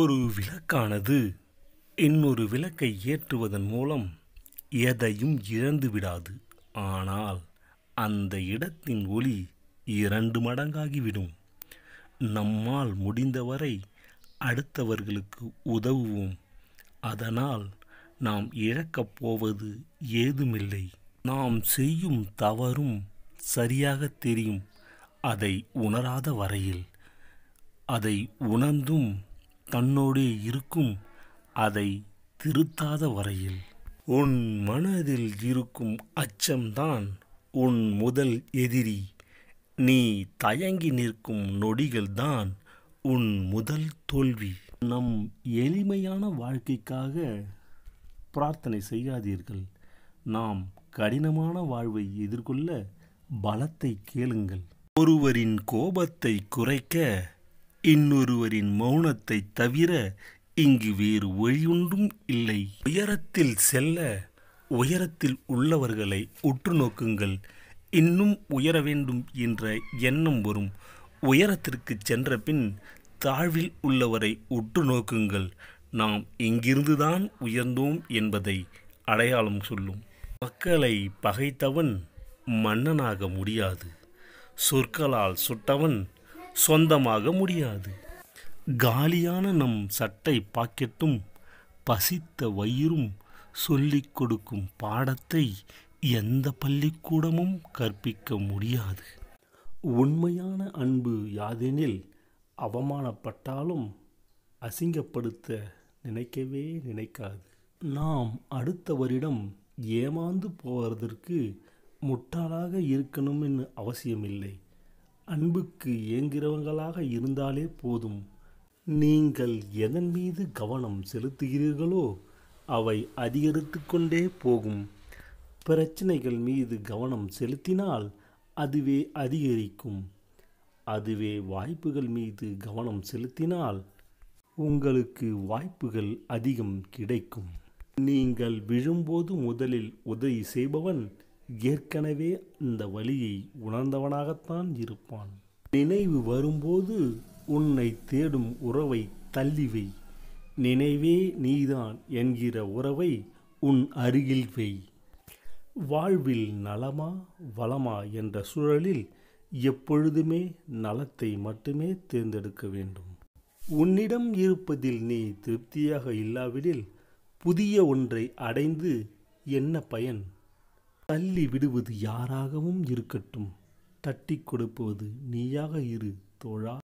ஒரு விளக்கானது இன்னொரு விளக்கை ஏற்றுவதன் மூலம் எதையும் இழந்து விடாது ஆனால் அந்த இடத்தின் ஒளி இரண்டு மடங்காகிவிடும் நம்மால் முடிந்தவரை அடுத்தவர்களுக்கு உதவுவோம் அதனால் நாம் இழக்கப் போவது ஏதுமில்லை நாம் செய்யும் தவறும் சரியாக தெரியும் அதை உணராத வரையில் அதை உணர்ந்தும் தன்னோடே இருக்கும் அதை திருத்தாத வரையில் உன் மனதில் இருக்கும் அச்சம்தான் உன் முதல் எதிரி நீ தயங்கி நிற்கும் நொடிகள்தான் உன் முதல் தோல்வி நம் எளிமையான வாழ்க்கைக்காக பிரார்த்தனை செய்யாதீர்கள் நாம் கடினமான வாழ்வை எதிர்கொள்ள பலத்தை கேளுங்கள் ஒருவரின் கோபத்தை குறைக்க இன்னொருவரின் மௌனத்தை தவிர இங்கு வேறு வழியுண்டும் இல்லை உயரத்தில் செல்ல உயரத்தில் உள்ளவர்களை உற்று நோக்குங்கள் இன்னும் உயர வேண்டும் என்ற எண்ணம் வரும் உயரத்திற்கு சென்ற பின் தாழ்வில் உள்ளவரை உற்று நோக்குங்கள் நாம் இங்கிருந்துதான் உயர்ந்தோம் என்பதை அடையாளம் சொல்லும் மக்களை பகைத்தவன் மன்னனாக முடியாது சொற்களால் சுட்டவன் சொந்தமாக முடியாது காலியான நம் சட்டை பாக்கெட்டும் பசித்த வயிறும் சொல்லிக் கொடுக்கும் பாடத்தை எந்த பள்ளிக்கூடமும் கற்பிக்க முடியாது உண்மையான அன்பு யாதெனில் அவமானப்பட்டாலும் அசிங்கப்படுத்த நினைக்கவே நினைக்காது நாம் அடுத்தவரிடம் ஏமாந்து போவதற்கு முட்டாளாக இருக்கணும்னு அவசியமில்லை அன்புக்கு ஏங்கிறவங்களாக இருந்தாலே போதும் நீங்கள் எதன் மீது கவனம் செலுத்துகிறீர்களோ அவை அதிகரித்து கொண்டே போகும் பிரச்சனைகள் மீது கவனம் செலுத்தினால் அதுவே அதிகரிக்கும் அதுவே வாய்ப்புகள் மீது கவனம் செலுத்தினால் உங்களுக்கு வாய்ப்புகள் அதிகம் கிடைக்கும் நீங்கள் விழும்போது முதலில் உதவி செய்பவன் ஏற்கனவே இந்த வழியை உணர்ந்தவனாகத்தான் இருப்பான் நினைவு வரும்போது உன்னை தேடும் உறவை தள்ளிவை நினைவே நீதான் என்கிற உறவை உன் அருகில் வை வாழ்வில் நலமா வளமா என்ற சூழலில் எப்பொழுதுமே நலத்தை மட்டுமே தேர்ந்தெடுக்க வேண்டும் உன்னிடம் இருப்பதில் நீ திருப்தியாக இல்லாவிடில் புதிய ஒன்றை அடைந்து என்ன பயன் தள்ளி விடுவது யாராகவும் இருக்கட்டும் தட்டி கொடுப்பது நீயாக இரு தோழா